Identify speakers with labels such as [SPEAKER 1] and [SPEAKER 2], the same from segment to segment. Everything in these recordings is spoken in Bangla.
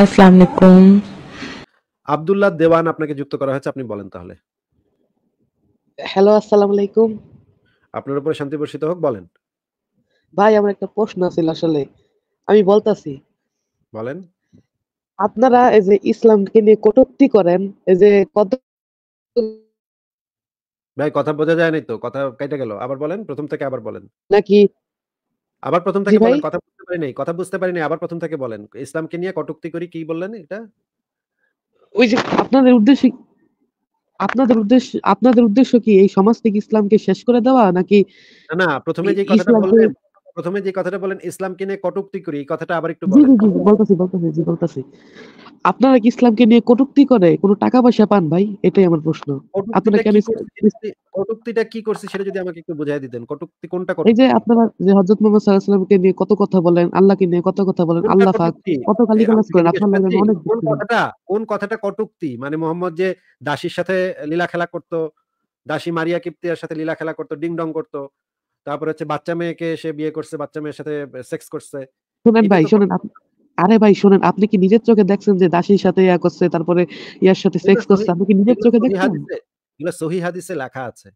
[SPEAKER 1] আলাইকুম
[SPEAKER 2] আব্দুল্লাহ দেওয়ান আপনাকে যুক্ত করা হয়েছে আপনি বলেন তাহলে হ্যালো আলাইকুম আপনার উপর শান্তি বর্ষিত হোক বলেন
[SPEAKER 1] ভাই আমার একটা প্রশ্ন ছিল আসলে আমি বলতাছি বলেন আপনারা এই যে ইসলামকে নিয়ে কটূক্তি করেন এই যে কত
[SPEAKER 2] ভাই কথা বোঝা যায় নাই তো কথা কেটে গেল আবার বলেন প্রথম থেকে আবার বলেন নাকি আবার প্রথম থেকে বলেন কথা বুঝতে পারি নাই কথা বুঝতে পারি নাই আবার প্রথম থেকে বলেন ইসলামকে নিয়ে কটুক্তি করি কি বললেন এটা
[SPEAKER 1] ওই যে আপনাদের উদ্দেশ্য আপনাদের উদ্দেশ্য আপনাদের উদ্দেশ্য কি এই সমাজ থেকে ইসলামকে শেষ করে দেওয়া নাকি
[SPEAKER 2] না না প্রথমে যে কথাটা বললেন প্রথমে যে কথাটা বলেন ইসলামকে নিয়ে কটুক্তি করি এই কথাটা আবার একটু বলেন জি জি বলতাছি
[SPEAKER 1] বলতাছি জি বলতাছি আপনারা কি ইসলামকে নিয়ে কটুক্তি করে কোনো টাকা পয়সা পান ভাই এটাই আমার প্রশ্ন আপনারা কেন
[SPEAKER 2] কটুক্তিটা কি করছে সেটা যদি আমাকে একটু বুঝাই দিতেন কটুক্তি কোনটা এই যে আপনারা
[SPEAKER 1] যে হযরত মুহাম্মদ সাল্লাল্লাহু আলাইহি ওয়াসাল্লামকে নিয়ে কত কথা বলেন আল্লাহকে নিয়ে কত কথা বলেন আল্লাহ পাক কত খালি গালাজ করেন আপনারা অনেক কোন কথাটা
[SPEAKER 2] কোন কথাটা কটুক্তি মানে মোহাম্মদ যে দাসীর সাথে লীলা খেলা করত দাসী মারিয়া কিপ্তিয়ার সাথে লীলা খেলা করত ডিং ডং করত তারপর হচ্ছে বাচ্চা মেয়েকে সে বিয়ে করছে বাচ্চা মেয়ের সাথে সেক্স করছে
[SPEAKER 1] শুনেন ভাই শুনেন আরে ভাই শুনেন আপনি কি নিজের চোখে দেখছেন যে দাসীর সাথে ইয়া করছে তারপরে ইয়ার সাথে সেক্স করছে আপনি কি নিজের চোখে দেখছেন
[SPEAKER 2] এগুলো সহি হাদিসে লেখা আছে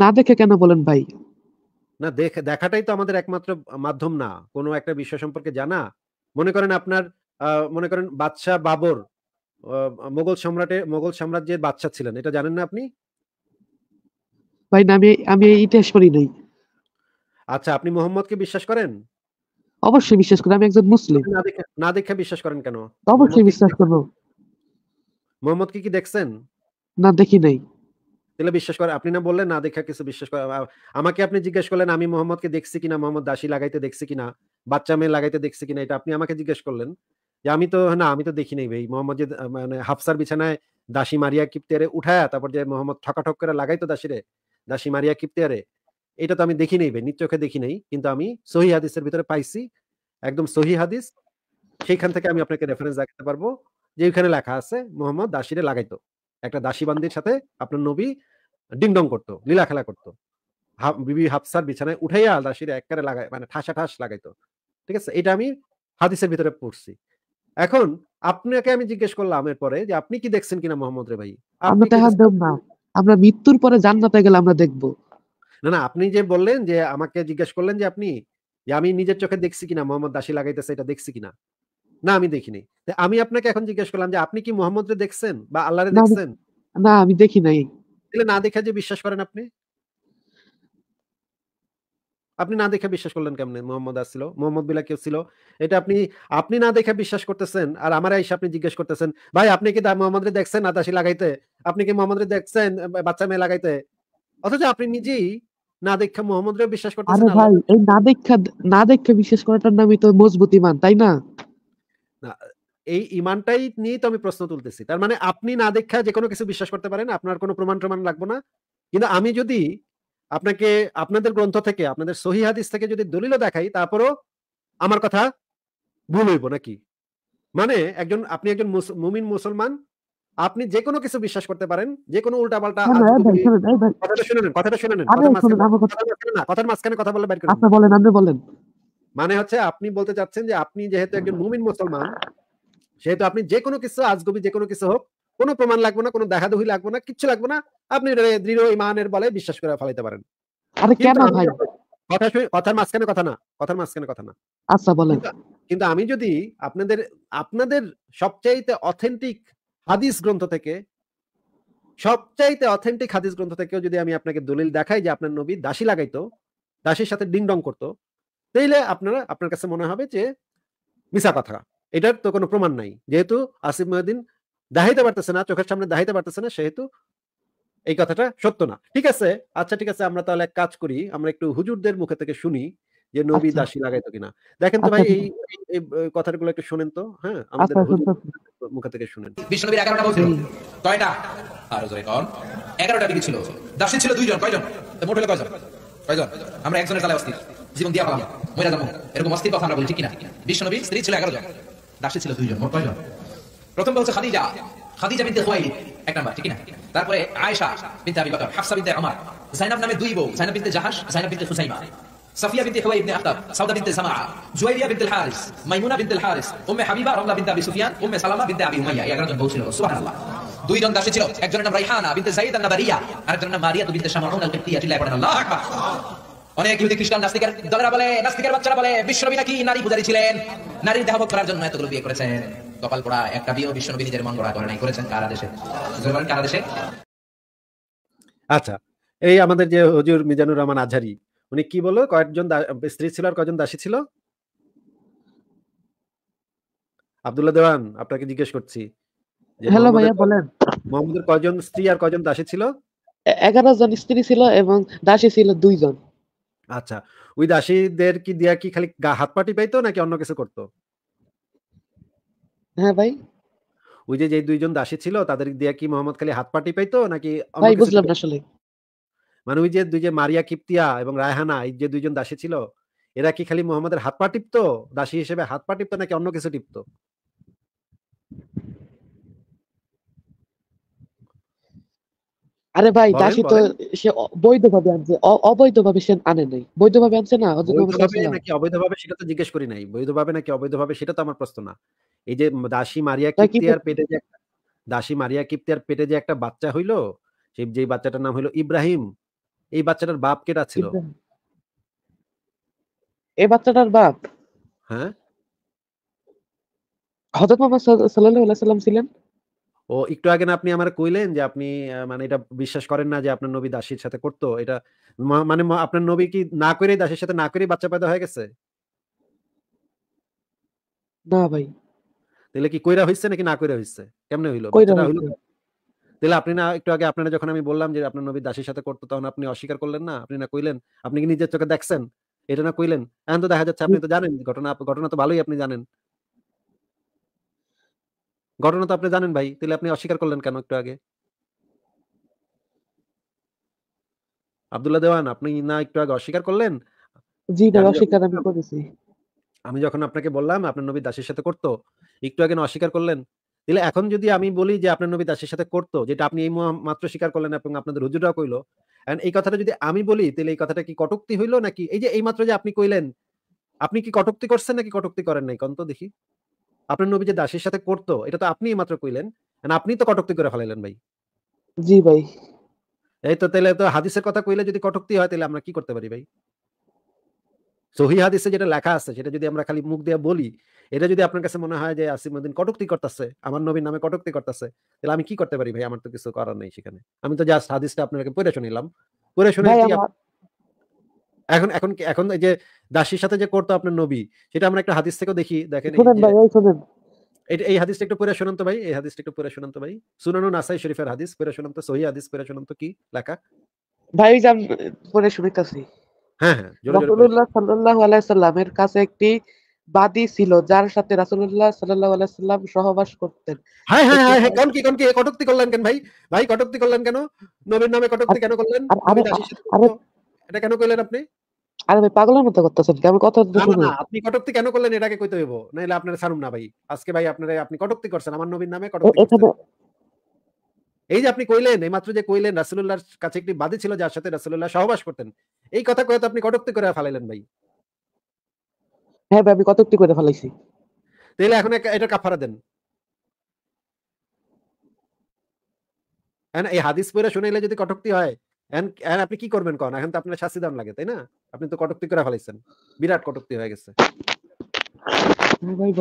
[SPEAKER 1] না দেখে কেন বলেন ভাই
[SPEAKER 2] না দেখে দেখাটাই তো আমাদের একমাত্র মাধ্যম না কোনো একটা বিষয় সম্পর্কে জানা মনে করেন আপনার মনে করেন বাদশা বাবর মোগল সম্রাটে মোগল সাম্রাজ্যের বাদশা ছিলেন এটা জানেন না আপনি
[SPEAKER 1] ভাই না আমি আমি ইতিহাস পড়ি নাই
[SPEAKER 2] আচ্ছা আপনি মোহাম্মদকে বিশ্বাস করেন
[SPEAKER 1] অবশ্যই বিশ্বাস করি আমি একজন মুসলিম
[SPEAKER 2] না দেখে বিশ্বাস করেন কেন
[SPEAKER 1] অবশ্যই বিশ্বাস করবো
[SPEAKER 2] মোহাম্মদ কি কি দেখছেন না দেখি নাই তাহলে বিশ্বাস করে আপনি না বললেন না দেখা কিছু বিশ্বাস করে আমাকে আপনি জিজ্ঞেস করলেন আমি মোহাম্মদকে দেখছি কিনা মোহাম্মদ দাসী লাগাইতে দেখছি কিনা বাচ্চা মেয়ে লাগাইতে দেখছি কিনা এটা আপনি আমাকে জিজ্ঞেস করলেন যে আমি তো না আমি তো দেখি নাই ভাই মোহাম্মদ যে মানে হাফসার বিছানায় দাসী মারিয়া কিপ্তিয়ারে উঠায়া তারপর যে মোহাম্মদ ঠকাঠক করে লাগাইতো দাসিরে দাসী মারিয়া কিপ্তিয়ারে এটা তো আমি দেখি নেই ভাই নিশ্চয়কে দেখি নেই কিন্তু আমি সহি হাদিসের ভিতরে পাইছি একদম সহি হাদিস সেইখান থেকে আমি আপনাকে রেফারেন্স দেখাতে পারবো যে ওইখানে লেখা আছে মোহাম্মদ দাসিরে লাগাইতো একটা দাসী বান্দির সাথে আপনার নবী ডিংডং করতো লীলা খেলা করতো বিবি হাফসার বিছানায় উঠাইয়া দাসিরে এককারে লাগাই মানে ঠাসা ঠাস লাগাইতো ঠিক আছে এটা আমি হাদিসের ভিতরে পড়ছি এখন আপনাকে আমি জিজ্ঞেস করলাম এর পরে যে আপনি কি দেখছেন কিনা মোহাম্মদ রে ভাই
[SPEAKER 1] আমরা দেখব না আমরা মৃত্যুর পরে জান্নাতে গেলে আমরা দেখবো
[SPEAKER 2] না না আপনি যে বললেন যে আমাকে জিজ্ঞেস করলেন যে আপনি যে আমি নিজের চোখে দেখছি কিনা মোহাম্মদ দাসি লাগাইতেছে এটা দেখছি কিনা না আমি দেখিনি আমি আপনাকে এখন জিজ্ঞেস করলাম যে আপনি কি মোহাম্মদরে দেখছেন বা আল্লাহরে দেখছেন
[SPEAKER 1] না আমি দেখি নাই
[SPEAKER 2] তাহলে না দেখে যে বিশ্বাস করেন আপনি আপনি না দেখে বিশ্বাস করলেন কেমনে মোহাম্মদ আসছিল মোহাম্মদ বিলা কেউ ছিল এটা আপনি আপনি না দেখে বিশ্বাস করতেছেন আর আমার এসে আপনি জিজ্ঞেস করতেছেন ভাই আপনি কি মোহাম্মদ দেখছেন আদাসি লাগাইতে আপনি কি মোহাম্মদ দেখছেন বাচ্চা মেয়ে লাগাইতে অথচ আপনি নিজেই না দেখা মোহাম্মদরে বিশ্বাস আরে ভাই
[SPEAKER 1] এই না দেখা না দেখা বিশ্বাস করাটার নামই তো মজবুত ইমান তাই না
[SPEAKER 2] না এই ইমানটাই নিয়ে তো আমি প্রশ্ন তুলতেছি তার মানে আপনি না দেখা যে কোনো কিছু বিশ্বাস করতে পারেন আপনার কোনো প্রমাণ প্রমাণ লাগবে না কিন্তু আমি যদি আপনাকে আপনাদের গ্রন্থ থেকে আপনাদের সহি হাদিস থেকে যদি দলিল দেখাই তারপরও আমার কথা ভুল হইব নাকি মানে একজন আপনি একজন মুমিন মুসলমান আপনি যে কোনো কিছু বিশ্বাস করতে পারেন যে কোনো পাল্টা কথাটা শুনে নেন কথাটা শুনে নেন কথার মাঝখানে কথা বলে বাইর আপনি বলেন আপনি বলেন মানে হচ্ছে আপনি বলতে চাচ্ছেন যে আপনি যেহেতু একজন মুমিন মুসলমান সেহেতু আপনি যে কোনো কিছু আজগবি যে কোনো কিছু হোক কোনো প্রমাণ লাগবে না কোনো দেখা দহি লাগবে না কিচ্ছু লাগবে না আপনি দৃঢ় ইমানের বলে বিশ্বাস করে ফেলাইতে পারেন
[SPEAKER 1] আরে কেন ভাই
[SPEAKER 2] কথা কথার মাঝখানে কথা না কথার মাঝখানে কথা না আচ্ছা বলেন কিন্তু আমি যদি আপনাদের আপনাদের সবচাইতে অথেন্টিক হাদিস গ্রন্থ থেকে সবচাইতে অথেন্টিক হাদিস গ্রন্থ থেকেও যদি আমি আপনাকে দলিল দেখাই যে আপনার নবী দাসী লাগাইতো দাসীর সাথে ডিংডং করতো তাইলে আপনারা আপনার কাছে মনে হবে যে মিসা কথা এটার তো কোনো প্রমাণ নাই যেহেতু আসিফ মহিউদ্দিন দাহাইতে পারতেছে না চোখের সামনে দাহাইতে পারতেছে না সেহেতু এই কথাটা সত্য না ঠিক আছে আচ্ছা ঠিক আছে আমরা তাহলে এক কাজ করি আমরা একটু হুজুরদের মুখে থেকে শুনি যে নবী আচ্ছা। দাসী লাগাইতো কিনা দেখেন তো আচ্ছা, ভাই আচ্ছা। এই কথাগুলো একটু শোনেন তো হ্যাঁ আমাদের মুখে থেকে শুনেন এগারোটা বলছিল কয়টা আর কন এগারোটা ছিল দাসী ছিল দুইজন কয়জন মোট কয়জন কয়জন আমরা একজনের তালে অস্থির জীবন দিয়া পাবো মহিলা এরকম অস্থির কথা আমরা বলি ঠিক কিনা স্ত্রী ছিল এগারো জন দাসী ছিল দুইজন মোট কয়জন প্রথম বলছে খাদিজা খাদিজা এক নাম্বার ঠিক না তারপরে আয়সা বিদ্যা আবি হাফসা বিনতে আমার জাইনাব নামে দুই বউ জাইনাব বিনতে জাহাস জাইনাব বিনতে হুসাইমা সাফিয়া বিনতে হুয়াই ইবনে আখতাব সাউদা বিনতে সামাআ জুয়াইরিয়া বিনতে হারিস মাইমুনা বিনতে হারিস উম্মে হাবিবা রামলা বিনতে আবি সুফিয়ান উম্মে সালামা বিনতে আবি উমাইয়া এগারো জন বউ ছিল সুবহানাল্লাহ জন দাসী ছিল একজনের নাম রাইহানা বিনতে যায়িদ আল নাবারিয়া আর আরেকজনের নাম মারিয়া বিনতে শামাউন আল কিবতিয়া চিল্লায় পড়েন আল্লাহু আকবার অনেক ইহুদি খ্রিস্টান নাস্তিকের দলেরা বলে নাস্তিকের বাচ্চারা বলে বিশ্বনবী নাকি নারী পূজারী ছিলেন নারীর দেহ করার জন্য এতগুলো বিয়ে করেছেন কপাল পোড়া একটা বিয়ে বিশ্বনবী নিজের মন গড়া করে নাই করেছেন কারা দেশে কারা দেশে আচ্ছা এই আমাদের যে হজুর মিজানুর রহমান আজহারি উনি কি বললো কয়েকজন স্ত্রী ছিল আর কয়েকজন দাসী ছিল আবদুল্লাহ দেওয়ান আপনাকে জিজ্ঞেস করছি হ্যালো ভাইয়া বলেন মোহাম্মদের কয়জন স্ত্রী আর কয়জন দাসী ছিল
[SPEAKER 1] এগারো জন স্ত্রী ছিল এবং দাসী ছিল দুইজন
[SPEAKER 2] আচ্ছা ওই দাসীদের কি দিয়া কি খালি হাত পাটি পাইতো নাকি অন্য কিছু করতো হ্যাঁ ভাই ওই যে যে দুইজন দাসী ছিল তাদের দিয়া কি মোহাম্মদ খালি হাত পাটি পাইতো নাকি ভাই বুঝলাম না আসলে মানে ওই যে দুই যে মারিয়া কিপ্তিয়া এবং রায়হানা এই যে দুইজন দাসী ছিল এরা কি খালি মোহাম্মদের হাত পা টিপত দাসী হিসেবে হাত পা টিপত নাকি অন্য কিছু টিপত আরে
[SPEAKER 1] ভাই দাসী তো সে বৈধভাবে আনছে অবৈধভাবে সে আনে নাই বৈধভাবে আনছে না নাকি
[SPEAKER 2] অবৈধভাবে সেটা তো জিজ্ঞেস করি নাই বৈধভাবে নাকি অবৈধভাবে সেটা তো আমার প্রশ্ন না এই যে দাসী মারিয়া কিপ্তিয়ার পেটে যে দাসী মারিয়া কিপ্তিয়ার পেটে যে একটা বাচ্চা হইলো সেই যে বাচ্চাটার নাম হলো ইব্রাহিম এই বাচ্চাটার বাপ কেটা ছিল এই বাচ্চাটার বাপ হ্যাঁ
[SPEAKER 1] হযরত মুহাম্মদ সাল্লাল্লাহু আলাইহি সাল্লাম ছিলেন
[SPEAKER 2] ও একটু আগে না আপনি আমার কইলেন যে আপনি মানে এটা বিশ্বাস করেন না যে আপনার নবী দাসীর সাথে করতো এটা মানে আপনার নবী কি না করে দাসীর সাথে না করে বাচ্চা পয়দা হয়ে গেছে না ভাই তাহলে কি কইরা হইছে নাকি না কইরা হইছে কেমনে হইল কইরা হইল তাহলে আপনি না একটু আগে আপনারা যখন আমি বললাম যে আপনার নবী দাসীর সাথে করতো তখন আপনি অস্বীকার করলেন না আপনি না কইলেন আপনি কি নিজের চোখে দেখছেন এটা না কইলেন এখন তো দেখা যাচ্ছে আপনি তো জানেন ঘটনা ঘটনা তো ভালোই আপনি জানেন ঘটনা তো আপনি জানেন ভাই তাহলে আপনি অস্বীকার করলেন কেন একটু আগে আব্দুল্লাহ দেওয়ান আপনি না একটু আগে অস্বীকার করলেন
[SPEAKER 1] জি ভাই অস্বীকার আমি করেছি
[SPEAKER 2] আমি যখন আপনাকে বললাম আপনার নবী দাসের সাথে করতো একটু আগে না অস্বীকার করলেন তাহলে এখন যদি আমি বলি যে আপনার নবী দাসের সাথে করতো যেটা আপনি এই মাত্র স্বীকার করলেন এবং আপনাদের হুজুরাও কইলো এন্ড এই কথাটা যদি আমি বলি তাহলে এই কথাটা কি কটুক্তি হইলো নাকি এই যে এই মাত্র যে আপনি কইলেন আপনি কি কটুক্তি করছেন নাকি কটুক্তি করেন নাই কন্ত দেখি আপনার নবী যে দাসের সাথে করতো এটা তো আপনি এই মাত্র কইলেন এন্ড আপনি তো কটুক্তি করে ফেলাইলেন ভাই জি ভাই এই তো তাহলে তো হাদিসের কথা কইলে যদি কটুক্তি হয় তাহলে আমরা কি করতে পারি ভাই সহি হাদিসে যেটা লেখা আছে সেটা যদি আমরা খালি মুখ দিয়ে বলি এটা যদি আপনার কাছে মনে হয় যে আসিমুদ্দিন কটুক্তি করতেছে আমার নবীর নামে কটুক্তি করতেছে তাহলে আমি কি করতে পারি ভাই আমার তো কিছু করার নেই সেখানে আমি তো জাস্ট হাদিসটা আপনাকে পড়ে শুনিলাম পড়ে শুনে এখন এখন এখন এই যে দাসীর সাথে যে করতো আপনার নবী সেটা আমরা একটা হাদিস থেকেও দেখি দেখেন এই হাদিসটা একটু পড়ে শোনান তো ভাই এই হাদিসটা একটু পড়ে শোনান তো ভাই সুনানু নাসাই শরীফের হাদিস পড়ে শোনান তো সহি হাদিস পড়ে শোনান তো কি লেখা
[SPEAKER 1] ভাই পড়ে শুনিতেছি হ্যাঁ, হ্যাঁ কাছে একটি বাদী ছিল যার সাথে সহবাস
[SPEAKER 2] করতেন কটুক্তি করলেন কেন ভাই ভাই করলেন কেন নবীর নামে কেন করলেন এটা কেন আপনি
[SPEAKER 1] আরে ভাই পাগলের মতো করতেছেন কথা
[SPEAKER 2] আপনি কটুক্তি কেন করলেন এটাকে কইতে হইব নাহলে আপনারা ছাড়ুম না ভাই আজকে ভাই আপনারে আপনি কটুক্তি করছেন আমার নবীর নামে কটুক্তি এই যে আপনি কইলেন এই মাত্র যে কইলেন রাসুল্লাহর কাছে একটি বাদী ছিল যার সাথে রাসুল্লাহ সহবাস করতেন এই কথা কয়ে তো আপনি কটক্তি করে ফেলাইলেন ভাই
[SPEAKER 1] হ্যাঁ ভাই আমি করে তাহলে
[SPEAKER 2] এখন এটা কাফারা দেন এই হাদিস পড়ে শুনাইলে যদি কটক্তি হয় আপনি কি করবেন এখন তো আপনার শাস্তি দান লাগে তাই না আপনি তো কটক্তি করে ফেলাইছেন বিরাট কটক্তি হয়ে গেছে হ্যাঁ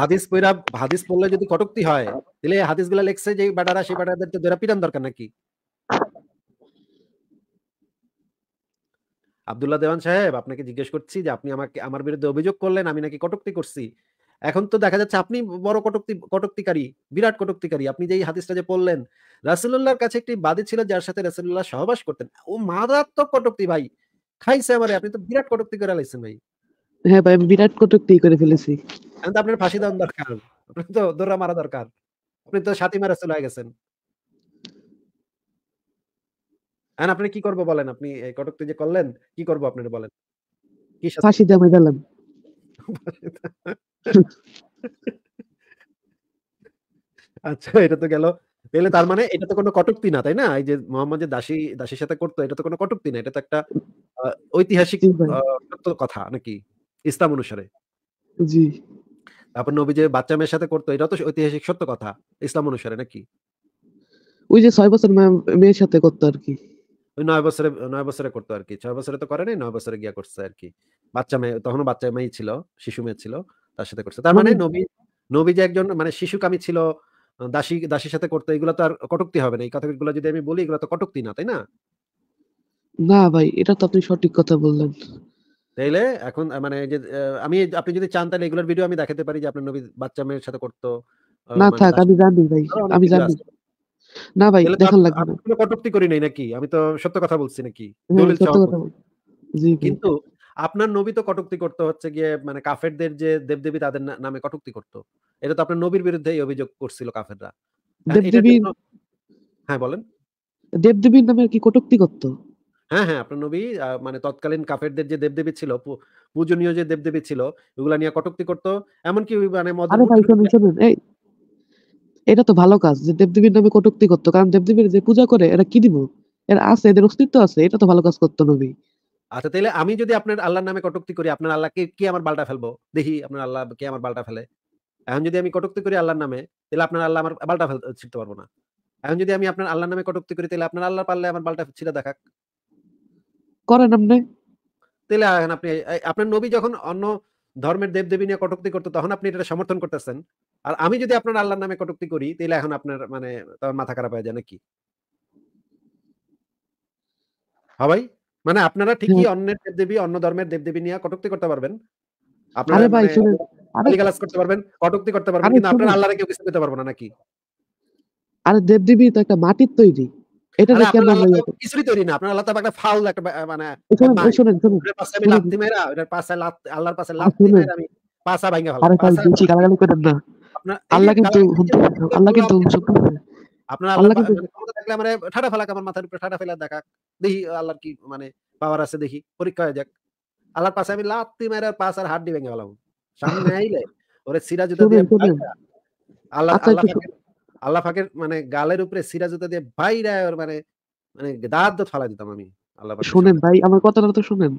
[SPEAKER 2] হাদিস পড়া হাদিস পড়লে যদি কটক্তি হয় তাহলে হাদিস গুলা লেখছে যে বেটারা সেই বেটাদের তো ধরে পিটান দরকার নাকি আবদুল্লাহ দেওয়ান সাহেব আপনাকে জিজ্ঞেস করছি যে আপনি আমাকে আমার বিরুদ্ধে অভিযোগ করলেন আমি নাকি কটুক্তি করছি এখন তো দেখা যাচ্ছে আপনি বড় কটুক্তি কটুক্তিকারী বিরাট কটুক্তিকারী আপনি যেই হাদিসটা যে পড়লেন রাসুল্লাহর কাছে একটি বাদে ছিল যার সাথে রাসুল্লাহ সহবাস করতেন ও মারাত্মক কটুক্তি ভাই খাইছে আমারে আপনি তো বিরাট কটুক্তি করে লাইছেন ভাই
[SPEAKER 1] হ্যাঁ ভাই বিরাট কটুক্তি করে ফেলেছি
[SPEAKER 2] এখন তো আপনার ফাঁসি দেওয়ার দরকার আপনার তো দৌড়া মারা দরকার আপনি তো সাথী মেরা চলে গেছেন হ্যাঁ আপনি কি করব বলেন আপনি কটকতে যে করলেন কি করব আপনার বলেন
[SPEAKER 1] কি ফাঁসি দিয়ে মেরে দিলাম
[SPEAKER 2] আচ্ছা এটা তো গেল তাহলে তার মানে এটা তো কোনো কটুক্তি না তাই না এই যে মোহাম্মদ যে দাসী দাসীর সাথে করতো এটা তো কোনো কটুক্তি না এটা তো একটা ঐতিহাসিক কথা নাকি ইসলাম অনুসারে জি তারপর নবী যে বাচ্চা মেয়ের সাথে করতো এটা তো ঐতিহাসিক সত্য কথা ইসলাম অনুসারে নাকি
[SPEAKER 1] ওই যে ছয় বছর মেয়ের সাথে করতো আর কি
[SPEAKER 2] ওই নয় বছরে নয় বছরে করতো আর কি ছয় বছরে তো করেনি নয় বছরে গিয়া করছে আর কি বাচ্চা মেয়ে তখনও বাচ্চা মেয়ে ছিল শিশু মেয়ে ছিল তার সাথে করছে তার মানে নবী নবী যে একজন মানে শিশুকামী ছিল দাসী দাসীর সাথে করতো এগুলো তো আর কটুক্তি হবে না এই কথাগুলো যদি আমি বলি এগুলো তো কটুক্তি না তাই না
[SPEAKER 1] না ভাই এটা তো আপনি সঠিক কথা বললেন
[SPEAKER 2] তাইলে এখন মানে যে আমি আপনি যদি চান তাহলে এগুলোর ভিডিও আমি দেখাতে পারি যে আপনার নবী বাচ্চা মেয়ের সাথে করতো না মানে থাক আমি
[SPEAKER 1] জানি ভাই আমি জানি না ভাই দেখান লাগবে না
[SPEAKER 2] কোনো কটুক্তি করি নাই নাকি আমি তো সত্য কথা বলছি নাকি হ্যাঁ, দলিল কিন্তু আপনার নবী তো কটুক্তি করতে হচ্ছে গিয়ে মানে কাফেরদের যে দেবদেবী তাদের নামে কটুক্তি করত এটা তো আপনার নবীর বিরুদ্ধে এই অভিযোগ করছিল কাফেররা হ্যাঁ, দেবদেবী হ্যাঁ বলেন
[SPEAKER 1] দেবদেবীর নামে কি কটুক্তি করত
[SPEAKER 2] হ্যাঁ, হ্যাঁ, আপনার নবী মানে তৎকালীন কাফেরদের যে দেবদেবী ছিল, পূজনীয় যে দেবদেবী ছিল, ওগুলা নিয়ে কটুক্তি করতো এমনকি মানে আরে ভাই শুনুন,
[SPEAKER 1] শুনুন। এই এটা তো ভালো কাজ যে দেবদেবীর নামে কটুক্তি করতো। কারণ দেবদেবীর যে পূজা করে এরা কি দিব? এরা আছে, এদের অস্তিত্ব আছে। এটা তো ভালো কাজ করতো নবী।
[SPEAKER 2] আচ্ছা, তাহলে আমি যদি আপনার আল্লাহর নামে কটুক্তি করি, আপনার আল্লাহ কে, কে আমার বালটা ফেলবো? দেখি আপনার আল্লাহ কে আমার বালটা ফেলে। এখন যদি আমি কটুক্তি করি আল্লাহর নামে, তাহলে আপনার আল্লাহ আমার বালটা ফেলতে ছিঁড়তে পারবো না। এখন যদি আমি আপনার আল্লাহর নামে কটুক্তি করি, তাহলে আপনার আল্লাহ পারলে আমার বালটা ছিঁড়ে দেখাক। করেন আপনি তাহলে আপনি আপনার নবী যখন অন্য ধর্মের দেব দেবী নিয়ে কটুক্তি করতো তখন আপনি এটা সমর্থন করতেছেন আর আমি যদি আপনার আল্লাহর নামে কটুক্তি করি তাহলে এখন আপনার মানে মাথা খারাপ হয়ে যায় নাকি হবাই হ্যাঁ মানে আপনারা ঠিকই হ্যাঁ। অন্যের দেব দেবী অন্য ধর্মের দেব দেবী নিয়ে কটুক্তি করতে পারবেন আপনারা গালাজ মানে করতে পারবেন কটুক্তি করতে পারবেন কিন্তু আপনার আল্লাহরে কেউ কিছু পেতে পারবো না নাকি
[SPEAKER 1] আরে দেব দেবী তো একটা মাটির তৈরি ঠাটা মানে
[SPEAKER 2] হ্যাঁ, আমার মাথার ঠাটা ফেলা দেখি আল্লাহর কি মানে পাওয়ার আছে দেখি পরীক্ষা হয়ে যাক আল্লাহর পাশে আমি লাত্তি মেরা পাস আর হাড্ডি ভেঙে গেলাম সামনে আইলে ওরে জুতা আল্লাহ আচ্ছা, আল্লাহ আল্লাহ ফাঁকের মানে গালের উপরে সিরা জুতা দিয়ে বাইরে ওর মানে মানে দাঁত দাঁত ফালা দিতাম আমি আল্লাহ শুনেন ভাই
[SPEAKER 1] আমার কথাটা তো শুনেন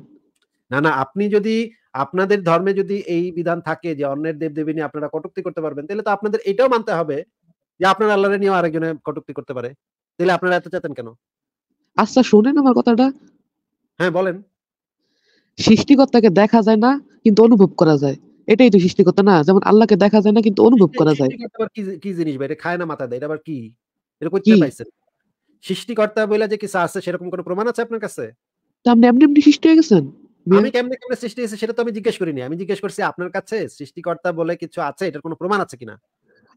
[SPEAKER 2] না না আপনি যদি আপনাদের ধর্মে যদি এই বিধান থাকে যে অন্যের দেব দেবী নিয়ে আপনারা কটুক্তি করতে পারবেন তাহলে তো আপনাদের এটাও মানতে হবে যে আপনার আল্লাহরে নিয়ে আরেকজনে কটুক্তি করতে পারে তাহলে আপনারা এত চাতেন কেন
[SPEAKER 1] আচ্ছা শুনেন আমার কথাটা হ্যাঁ বলেন সৃষ্টিকর্তাকে দেখা যায় না কিন্তু অনুভব করা যায় এটাই তো সৃষ্টিকর্তা না যেমন আল্লাহকে দেখা যায় না কিন্তু
[SPEAKER 2] অনুভব করা যায় কি জিনিস ভাই এটা খায় না মাথা দেয় এটা আবার কি পাইছেন সৃষ্টিকর্তা বলে যে কিছু আছে সেরকম কোনো প্রমাণ আছে আপনার কাছে
[SPEAKER 1] তো আপনি এমনি এমনি সৃষ্টি হয়ে গেছেন
[SPEAKER 2] আমি কেমনে কেমনে সৃষ্টি হয়েছে সেটা তো আমি জিজ্ঞেস করিনি আমি জিজ্ঞেস করছি আপনার কাছে সৃষ্টিকর্তা বলে কিছু আছে এটার কোনো প্রমাণ আছে কিনা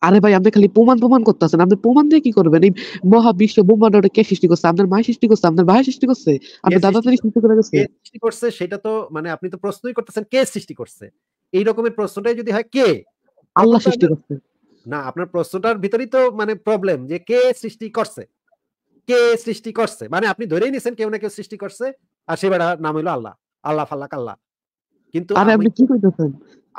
[SPEAKER 1] আরে ভাই আপনি খালি প্রমাণ প্রমাণ করতেছেন আপনি প্রমাণ দিয়ে কি করবেন এই মহাবিশ্ব কে সৃষ্টি করছে আপনার মা সৃষ্টি করছে আপনার ভাই সৃষ্টি করছে আপনার দাদা সৃষ্টি করে গেছে
[SPEAKER 2] সৃষ্টি করছে সেটা তো মানে আপনি তো প্রশ্নই করতেছেন কে সৃষ্টি করছে এই রকমের প্রশ্নটাই যদি হয় কে আল্লাহ সৃষ্টি করছে না আপনার প্রশ্নটার ভিতরেই তো মানে প্রবলেম যে কে সৃষ্টি করছে কে সৃষ্টি করছে মানে আপনি ধরেই নিছেন কেউ না কেউ সৃষ্টি করছে আর সে বেড়া নাম হলো আল্লাহ আল্লাহ ফাল্লাক আল্লাহ কিন্তু আপনি কি কইতেছেন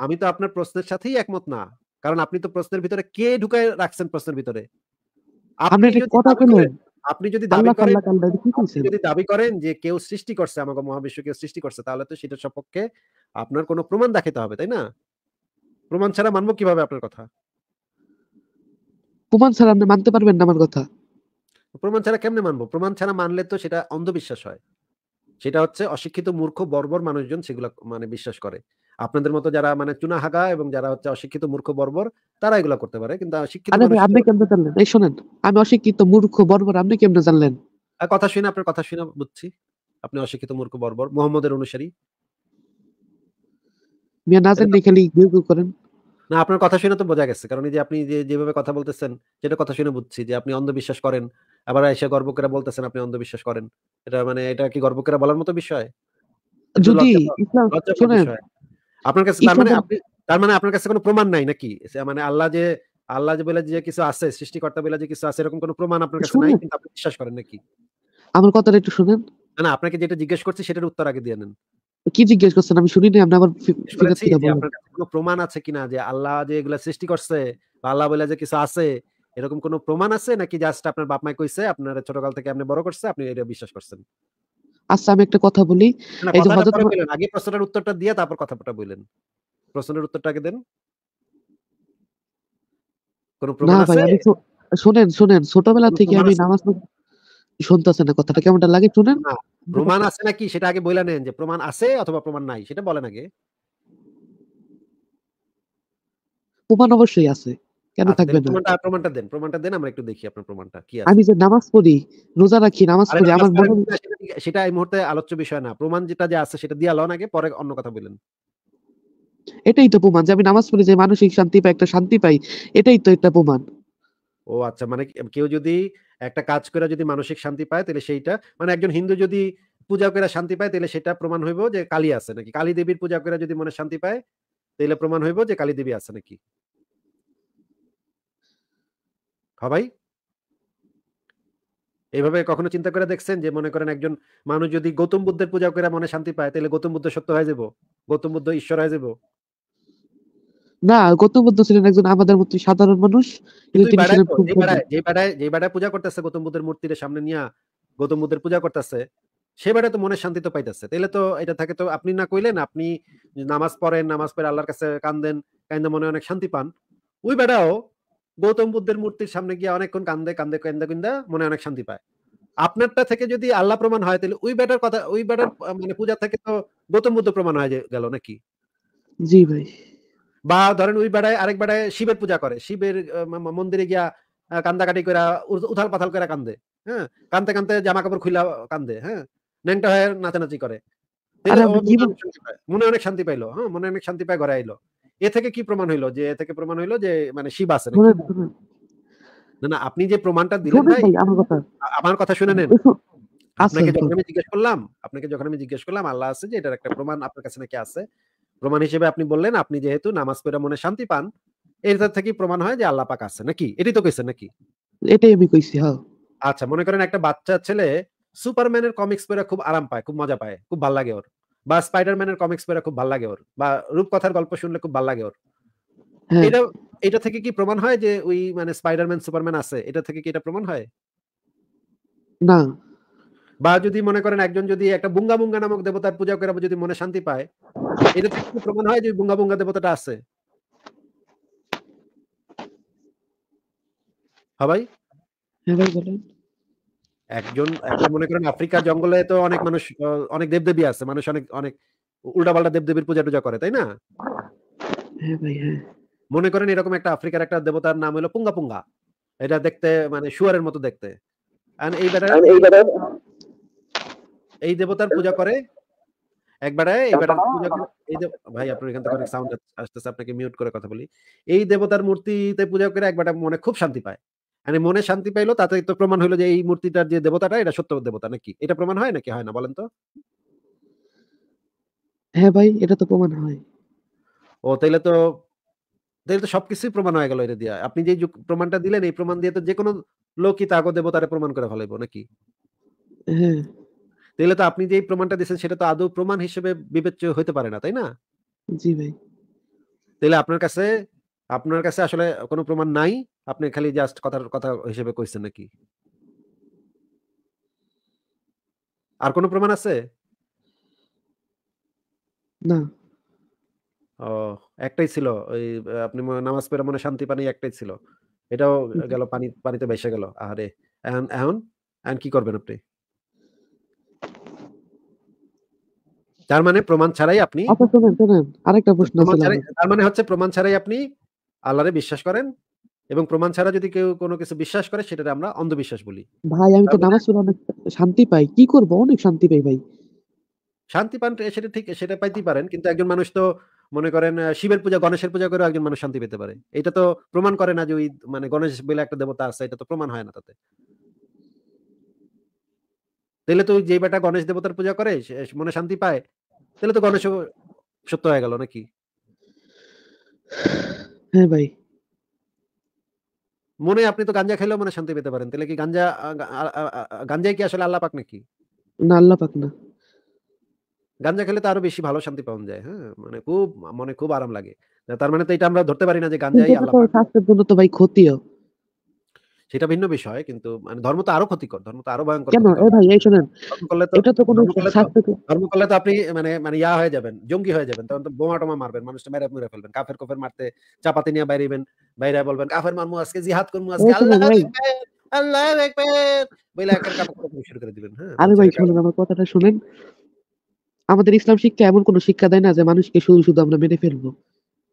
[SPEAKER 2] আমি তো আপনার প্রশ্নের সাথেই একমত না কারণ আপনি তো প্রশ্নের ভিতরে কে ঢুকায় রাখছেন প্রশ্নের ভিতরে আপনি কথা কেন আপনি যদি দাবি করেন যদি দাবি করেন যে কেউ সৃষ্টি করছে আমাকে মহাবিশ্ব কেউ সৃষ্টি করছে তাহলে তো সেটা সপক্ষে আপনার কোনো প্রমাণ দেখাতে হবে তাই না প্রমাণ ছাড়া মানবো কিভাবে আপনার কথা
[SPEAKER 1] প্রমাণ ছাড়া আপনি মানতে পারবেন না আমার কথা
[SPEAKER 2] প্রমাণ ছাড়া কেমনে মানবো প্রমাণ ছাড়া মানলে তো সেটা অন্ধবিশ্বাস হয় সেটা হচ্ছে অশিক্ষিত মূর্খ বর্বর মানুষজন সেগুলো মানে বিশ্বাস করে আপনাদের মতো যারা মানে চুনা হাগা এবং যারা হচ্ছে অশিক্ষিত মূর্খ বর্বর তারা এগুলো করতে পারে কিন্তু অশিক্ষিত আপনি
[SPEAKER 1] কেমনে জানলেন এই শুনেন আমি অশিক্ষিত মূর্খ বর্বর আপনি কেমনে জানলেন
[SPEAKER 2] কথা শুনে আপনার কথা শুনে বুঝছি আপনি অশিক্ষিত মূর্খ বর্বর মোহাম্মদের অনুসারী
[SPEAKER 1] মিয়া করেন
[SPEAKER 2] না আপনার কথা শুনে তো বোঝা গেছে কারণ যে আপনি যে যেভাবে কথা বলতেছেন যেটা কথা শুনে বুঝছি যে আপনি অন্ধবিশ্বাস করেন আবার এসে বলতেছেন আপনি অন্ধবিশ্বাস করেন এটা মানে এটা কি বলার মতো বিষয় যদি আপনার কাছে তার মানে তার মানে আপনার কাছে কোনো প্রমাণ নাই নাকি মানে আল্লাহ যে আল্লাহ যে বলে যে কিছু আছে সৃষ্টিকর্তা বলে যে কিছু আছে এরকম কোনো প্রমাণ আপনার কাছে নাই কিন্তু আপনি বিশ্বাস করেন নাকি
[SPEAKER 1] আমার কথাটা একটু শুনেন
[SPEAKER 2] না আপনাকে যেটা জিজ্ঞেস করছি সেটার উত্তর আগে দিয়ে নেন
[SPEAKER 1] কি জিজ্ঞেস করছেন আমি শুনিনি আপনি আবার
[SPEAKER 2] কোনো প্রমাণ আছে কিনা যে আল্লাহ যে এগুলা সৃষ্টি করছে বা আল্লাহ বলে যে কিছু আছে এরকম কোনো প্রমাণ আছে নাকি জাস্ট আপনার বাপ মা কইছে আপনার ছোটকাল থেকে আপনি বড় করছে আপনি এটা বিশ্বাস করছেন
[SPEAKER 1] আচ্ছা আমি একটা কথা বলি এই যে হযরত
[SPEAKER 2] আগে প্রশ্নের উত্তরটা দিয়ে তারপর কথাটা বলেন প্রশ্নের উত্তরটা আগে দেন কোনো প্রমাণ আছে
[SPEAKER 1] শুনেন শুনেন ছোটবেলা থেকে আমি নামাজ শুনতেছে না কথাটা কেমন লাগে শুনেন
[SPEAKER 2] প্রমাণ আছে নাকি সেটা আগে বলে নেন যে প্রমাণ আছে অথবা প্রমাণ নাই সেটা বলেন আগে
[SPEAKER 1] প্রমাণ অবশ্যই আছে কেন আচ্ছা, থাকবে না প্রমাণটা
[SPEAKER 2] প্রমাণটা দেন প্রমাণটা দেন আমরা একটু দেখি আপনার প্রমাণটা কি আছে আমি যে
[SPEAKER 1] নামাজ পড়ি রোজা রাখি নামাজ পড়ি আমার মন
[SPEAKER 2] সেটা এই মুহূর্তে আলোচ্য বিষয় না প্রমাণ যেটা যে আছে সেটা দিয়া লন আগে পরে অন্য কথা বলেন
[SPEAKER 1] এটাই তো প্রমাণ যে আমি নামাজ পড়ি যে মানসিক শান্তি পাই একটা শান্তি পাই এটাই তো একটা প্রমাণ
[SPEAKER 2] ও আচ্ছা মানে কেউ যদি একটা কাজ করে যদি মানসিক শান্তি পায় তাহলে সেইটা মানে একজন হিন্দু যদি পূজা করে শান্তি পায় তাহলে সেটা প্রমাণ হইব যে কালী আছে নাকি কালী দেবীর পূজা করে যদি মনে শান্তি পায় তাহলে প্রমাণ হইব যে কালী দেবী আছে নাকি ভাই এইভাবে কখনো চিন্তা করে দেখছেন যে মনে করেন একজন মানুষ যদি গৌতম বুদ্ধের পূজা করে মনে শান্তি পায় তাহলে গৌতম বুদ্ধ সত্য হয়ে যাব গৌতম বুদ্ধ ঈশ্বর হয়ে যাব
[SPEAKER 1] না গৌতম বুদ্ধ ছিলেন একজন আমাদের মতো সাধারণ মানুষ যে
[SPEAKER 2] বেড়ায় যে বেড়ায় পূজা করতেছে গৌতম বুদ্ধের মূর্তির সামনে নিয়ে গৌতম বুদ্ধের পূজা করতেছে সে বেড়ায় তো মনে শান্তি তো পাইতেছে তাহলে তো এটা থাকে তো আপনি না কইলেন আপনি নামাজ পড়েন নামাজ পড়ে আল্লাহর কাছে কান্দেন কান্দে মনে অনেক শান্তি পান ওই বেড়াও গৌতম বুদ্ধের মূর্তির সামনে গিয়ে অনেকক্ষণ কান্দে কান্দে কান্দে কান্দে মনে অনেক শান্তি পায় আপনারটা থেকে যদি আল্লাহ প্রমাণ হয় তাহলে ওই বেটার কথা ওই বেটার মানে পূজা থেকে তো গৌতম বুদ্ধ প্রমাণ হয়ে গেল নাকি জি ভাই বা ধরেন ওই বেড়ায় আরেক বেড়ায় শিবের পূজা করে শিবের মন্দিরে গিয়া কান্দাকাটি করে উথাল পাথাল করে কান্দে হ্যাঁ কান্দতে কান্দতে জামা কাপড় খুলে কান্দে হ্যাঁ ন্যাংটা হয়ে নাচানাচি করে মনে অনেক শান্তি পাইলো হ্যাঁ মনে অনেক শান্তি পায় ঘরে আইলো এ থেকে কি প্রমাণ হইলো যে এ থেকে প্রমাণ হইলো যে মানে শিব আছে না না আপনি যে প্রমাণটা দিলেন ভাই আমার কথা শুনে নেন আপনাকে যখন আমি জিজ্ঞেস করলাম আপনাকে যখন আমি জিজ্ঞেস করলাম আল্লাহ আছে যে এটার একটা প্রমাণ আপনার কাছে নাকি আছে প্রমাণ হিসেবে আপনি বললেন আপনি যেহেতু নামাজ পড়ে মনে শান্তি পান এটা থেকে প্রমাণ হয় যে আল্লাহ পাক আছে নাকি এটাই তো কইছেন নাকি
[SPEAKER 1] এটাই আমি কইছি হ্যাঁ
[SPEAKER 2] আচ্ছা মনে করেন একটা বাচ্চা ছেলে সুপারম্যানের কমিক্স পড়ে খুব আরাম পায় খুব মজা পায় খুব ভালো লাগে ওর বা স্পাইডারম্যানের কমিক্স পড়ে খুব ভালো লাগে ওর বা রূপকথার গল্প শুনলে খুব ভালো লাগে ওর হ্যাঁ। এটা এটা থেকে কি প্রমাণ হয় যে ওই মানে স্পাইডারম্যান সুপারম্যান আছে এটা থেকে কি এটা প্রমাণ হয় না বা যদি মনে করেন একজন যদি একটা বুঙ্গা বুঙ্গা নামক দেবতার পূজা করে যদি মনে শান্তি পায় এটা থেকে প্রমাণ হয় যে দেবতাটা আছে হ্যাঁ ভাই হ্যাঁ একজন মনে করেন আফ্রিকা জঙ্গলে তো অনেক মানুষ অনেক দেবদেবী আছে মানুষ অনেক অনেক উল্টাপাল্টা দেবদেবীর পূজা টুজা করে তাই না হ্যাঁ মনে করেন এরকম একটা আফ্রিকার একটা দেবতার নাম হলো পুঙ্গা পুঙ্গা এটা দেখতে মানে শুয়ারের মতো দেখতে এই এই দেবতার পূজা করে একবারে এবারে এই যে ভাই আপনার এখান থেকে সাউন্ড আসতেছে আপনাকে মিউট করে কথা বলি এই দেবতার মূর্তিতে পূজা করে মনে খুব শান্তি পায় মানে মনে শান্তি পাইলো তাতে তো প্রমাণ হলো যে এই মূর্তিটার যে দেবতাটা এটা সত্য দেবতা নাকি এটা প্রমাণ হয় নাকি হয় না বলেন তো
[SPEAKER 1] হ্যাঁ ভাই এটা তো প্রমাণ হয়
[SPEAKER 2] ও তাইলে তো তাহলে তো সবকিছুই প্রমাণ হয়ে গেল এটা দিয়ে আপনি যে প্রমাণটা দিলেন এই প্রমাণ দিয়ে তো যে কোনো লোকই তাগো দেবতারে প্রমাণ করে ফেলাইবো নাকি হ্যাঁ তাহলে তো আপনি যে প্রমাণটা দিয়েছেন সেটা তো আদৌ প্রমাণ হিসেবে বিবেচ্য হতে পারে না তাই না জি ভাই তাহলে আপনার কাছে আপনার কাছে আসলে কোনো প্রমাণ নাই আপনি খালি জাস্ট কথার কথা হিসেবে কইছেন নাকি আর কোনো প্রমাণ আছে না ও একটাই ছিল ওই আপনি নামাজ পড়ে মনে শান্তি পানি একটাই ছিল এটাও গেল পানি পানিতে ভেসে গেল আরে এখন এখন এখন কি করবেন আপনি তার মানে প্রমাণ ছাড়াই আপনি
[SPEAKER 1] আচ্ছা, আরেকটা প্রশ্ন
[SPEAKER 2] তার মানে হচ্ছে প্রমাণ ছাড়াই আপনি আল্লাহরে বিশ্বাস করেন এবং প্রমাণ ছাড়া যদি কেউ কোনো কিছু বিশ্বাস করে সেটা আমরা অন্ধবিশ্বাস বলি
[SPEAKER 1] ভাই আমি তো নামাজ পড়ে অনেক শান্তি পাই কি করব অনেক শান্তি পাই ভাই
[SPEAKER 2] শান্তি পান সেটা ঠিক সেটা পাইতেই পারেন কিন্তু একজন মানুষ তো মনে করেন শিবের পূজা গণেশের পূজা করে একজন মানুষ শান্তি পেতে পারে এটা তো প্রমাণ করে না যে ওই মানে গণেশ বলে একটা দেবতা আছে এটা তো প্রমাণ হয় না তাতে তাহলে তো যে বেটা গণেশ দেবতার পূজা করে মনে শান্তি পায় তাহলে তো গণেশ সত্য হয়ে গেল নাকি হ্যাঁ ভাই মনে আপনি তো গাঞ্জা খেলেও মনে শান্তি পেতে পারেন তাহলে কি গাঞ্জা গাঞ্জাই কি আসলে আল্লাহ পাক নাকি না আল্লাহ পাক না গাঞ্জা খেলে তো আরো বেশি ভালো শান্তি পাওয়া যায় হ্যাঁ মানে খুব মনে খুব আরাম লাগে তার মানে তো এটা আমরা ধরতে পারি না যে গাঞ্জাই আল্লাহ পাক
[SPEAKER 1] স্বাস্থ্যের জন্য তো ভাই ক্ষতিও
[SPEAKER 2] সেটা ভিন্ন বিষয় কিন্তু মানে ধর্ম তো আরো ক্ষতিকর ধর্ম তো আরো ভয়ঙ্কর কেন এই ভাই এই
[SPEAKER 1] শুনেন এটা তো কোনো
[SPEAKER 2] ধর্ম করলে তো আপনি মানে মানে ইয়া হয়ে যাবেন জঙ্গি হয়ে যাবেন তখন তো বোমা টোমা মারবেন মানুষটা মেরে মেরে ফেলবেন কাফের কোফের মারতে চাপাতি নিয়ে বাইরেবেন বাইরে বলবেন কাফের মারমু আজকে জিহাদ করমু আজকে আল্লাহ আল্লাহ একবার বইলা একটা কাপড় করে শুরু করে দিবেন হ্যাঁ আরে ভাই শুনুন
[SPEAKER 1] আমার কথাটা শুনেন আমাদের ইসলাম শিক্ষা এমন কোন শিক্ষা দেয় না যে মানুষকে শুধু শুধু আমরা মেনে ফেলবো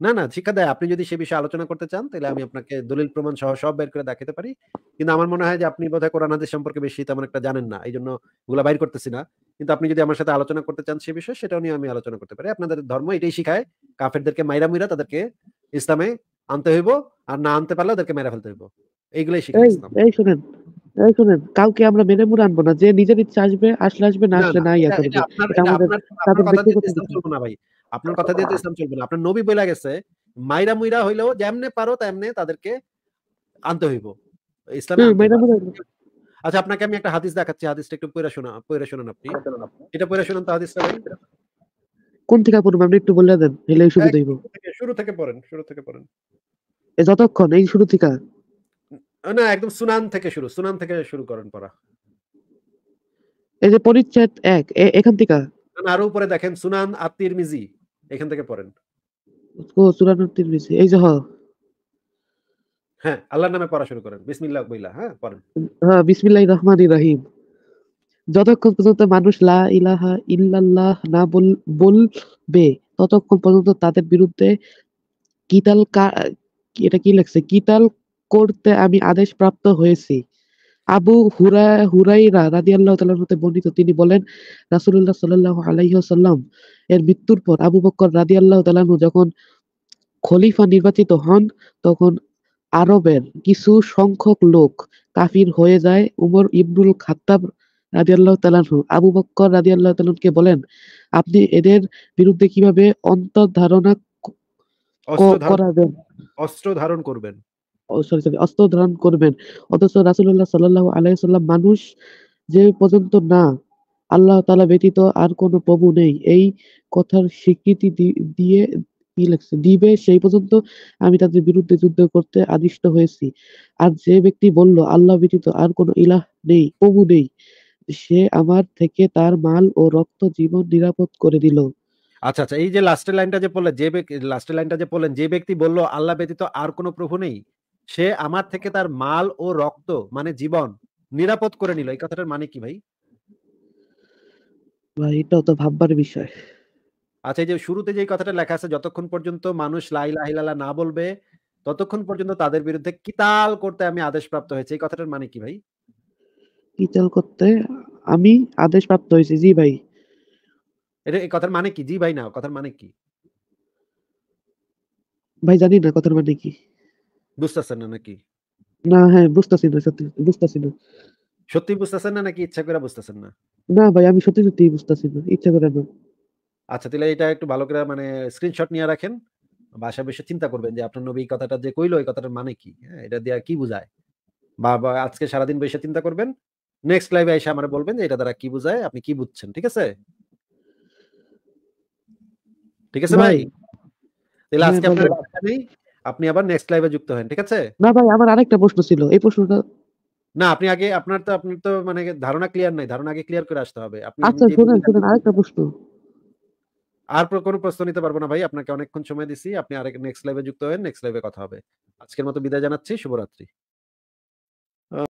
[SPEAKER 2] না না শিক্ষা দেয় আপনি যদি সে বিষয়ে আলোচনা করতে চান তাহলে আমি আপনাকে দলিল প্রমাণ সহ সব বের করে দেখাতে পারি কিন্তু আমার মনে হয় যে আপনি বোধহয় কোরআন হাদিস সম্পর্কে বেশি তেমন একটা জানেন না এই জন্য ওগুলা বাইর করতেছি না কিন্তু আপনি যদি আমার সাথে আলোচনা করতে চান সে বিষয়ে সেটাও নিয়ে আমি আলোচনা করতে পারি আপনাদের ধর্ম এটাই শিখায় কাফেরদেরকে মাইরা মুইরা তাদেরকে ইসলামে আনতে হইব আর না আনতে পারলে ওদেরকে মেরা ফেলতে হইব এইগুলাই শিখায়
[SPEAKER 1] ইসলাম এই শুনেন এই শুনেন কাউকে আমরা মেনে মুড়ে আনবো না যে নিজের ইচ্ছা আসবে আসলে আসবে না আসলে না ইয়া করবে এটা আমাদের তাদের ব্যক্তিগত
[SPEAKER 2] চলবে না ভাই আপনার কথা দিয়ে তো ইসলাম চলবে না আপনার নবী বলে গেছে মাইরা মুইরা হইলেও যেমনে পারো তেমনে তাদেরকে আনতে হইব ইসলাম মাইরা মুইরা আচ্ছা আপনাকে আমি একটা হাদিস দেখাচ্ছি হাদিসটা একটু পড়ে শোনা পড়ে শোনান আপনি এটা পড়ে শোনান তো হাদিসটা ভাই
[SPEAKER 1] কোন থেকে পড়ব আপনি একটু বলে দেন হইলে সুবিধা হইব
[SPEAKER 2] শুরু থেকে পড়েন শুরু থেকে পড়েন
[SPEAKER 1] এ যতক্ষণ এই শুরু থেকে
[SPEAKER 2] না একদম সুনান থেকে শুরু সুনান থেকে শুরু করেন পড়া
[SPEAKER 1] এই যে পরিচ্ছেদ এক এখান থেকে
[SPEAKER 2] আরো উপরে দেখেন সুনান এখান থেকে পড়েন
[SPEAKER 1] ও সুনান এই যে
[SPEAKER 2] হ্যাঁ আল্লাহর নামে পড়া শুরু করেন বিসমিল্লাহ বইলা হ্যাঁ পড়েন
[SPEAKER 1] হ্যাঁ রহিম যতক্ষণ পর্যন্ত মানুষ লা ইলাহা ইল্লাল্লাহ না বল বলবে ততক্ষণ পর্যন্ত তাদের বিরুদ্ধে কিতাল এটা কি লেখছে কিতাল করতে আমি আদেশ প্রাপ্ত হয়েছি আবু হুরা হুরাইরা রাদি আল্লাহ হতে বর্ণিত তিনি বলেন রাসুল্লাহ সাল আলাইসাল্লাম এর মৃত্যুর পর আবু বক্কর রাদি আল্লাহ তালাহু যখন খলিফা নির্বাচিত হন তখন আরবের কিছু সংখ্যক লোক কাফির হয়ে যায় উমর ইবনুল খাত্তাব আল্লাহ তালানহু আবু বক্কর রাজি আল্লাহ তালানকে বলেন আপনি এদের বিরুদ্ধে কিভাবে অন্তর্ধারণা
[SPEAKER 2] করাবেন অস্ত্র ধারণ করবেন
[SPEAKER 1] সরি সরি অস্ত্র ধারণ করবেন অথচ রাসুল্লাহ সাল্লাহ আলাইসাল্লাম মানুষ যে পর্যন্ত না আল্লাহ তালা ব্যতীত আর কোন প্রভু নেই এই কথার স্বীকৃতি দিয়ে ইলেকশন দিবে সেই পর্যন্ত আমি তাদের বিরুদ্ধে যুদ্ধ করতে আদিষ্ট হয়েছি আর যে ব্যক্তি বলল আল্লাহ ব্যতীত আর কোন ইলাহ নেই প্রভু নেই সে আমার থেকে তার মাল ও রক্ত জীবন নিরাপদ করে দিল
[SPEAKER 2] আচ্ছা আচ্ছা এই যে লাস্টের লাইনটা যে বললেন যে লাস্টের লাইনটা যে বললেন যে ব্যক্তি বলল আল্লাহ ব্যতীত আর কোনো প্রভু নেই সে আমার থেকে তার মাল ও রক্ত মানে জীবন নিরাপদ করে নিল এই কথাটার মানে কি ভাই
[SPEAKER 1] এটাও তো ভাববার বিষয়
[SPEAKER 2] আচ্ছা এই যে শুরুতে যে কথাটা লেখা আছে যতক্ষণ পর্যন্ত মানুষ না বলবে ততক্ষণ পর্যন্ত তাদের বিরুদ্ধে কিতাল করতে আমি আদেশ প্রাপ্ত হয়েছে এই কথাটার মানে কি ভাই
[SPEAKER 1] কিতাল করতে আমি আদেশ প্রাপ্ত হয়েছি জি ভাই
[SPEAKER 2] এটা এই কথার মানে কি জি ভাই না কথার মানে কি
[SPEAKER 1] ভাই জানি না কথার মানে কি
[SPEAKER 2] বুঝতেছেন না নাকি
[SPEAKER 1] না হ্যাঁ বুঝতেছি না সত্যি বুঝতেছি না
[SPEAKER 2] সত্যি বুঝতেছেন না নাকি ইচ্ছা করে বুঝতেছেন না
[SPEAKER 1] না ভাই আমি সত্যি সত্যি বুঝতেছি না ইচ্ছা করে না
[SPEAKER 2] আচ্ছা তাহলে এটা একটু ভালো করে মানে স্ক্রিনশট নিয়ে রাখেন বাসা বসে চিন্তা করবেন যে আপনার নবী কথাটা যে কইলো এই কথাটার মানে কি হ্যাঁ এটা কি বোঝায় বা আজকে সারাদিন বসে চিন্তা করবেন নেক্সট লাইভে এসে আমার বলবেন যে এটা দ্বারা কি বোঝায় আপনি কি বুঝছেন ঠিক আছে ঠিক আছে ভাই তাহলে হ্যাঁ, আজকে আপনার নেই আপনি আবার নেক্সট লাইভে যুক্ত হন ঠিক আছে
[SPEAKER 1] না ভাই আমার আরেকটা প্রশ্ন ছিল এই প্রশ্নটা
[SPEAKER 2] না আপনি আগে আপনার তো আপনি তো মানে ধারণা ক্লিয়ার নাই ধারণা আগে ক্লিয়ার করে আসতে হবে আপনি আচ্ছা শুনুন শুনুন আরেকটা প্রশ্ন আর কোনো প্রশ্ন নিতে পারবো না ভাই আপনাকে অনেকক্ষণ সময় দিছি আপনি আরেক নেক্সট লাইভে যুক্ত হন নেক্সট লাইভে কথা হবে আজকের মতো বিদায় জানাচ্ছি শুভরাত্রি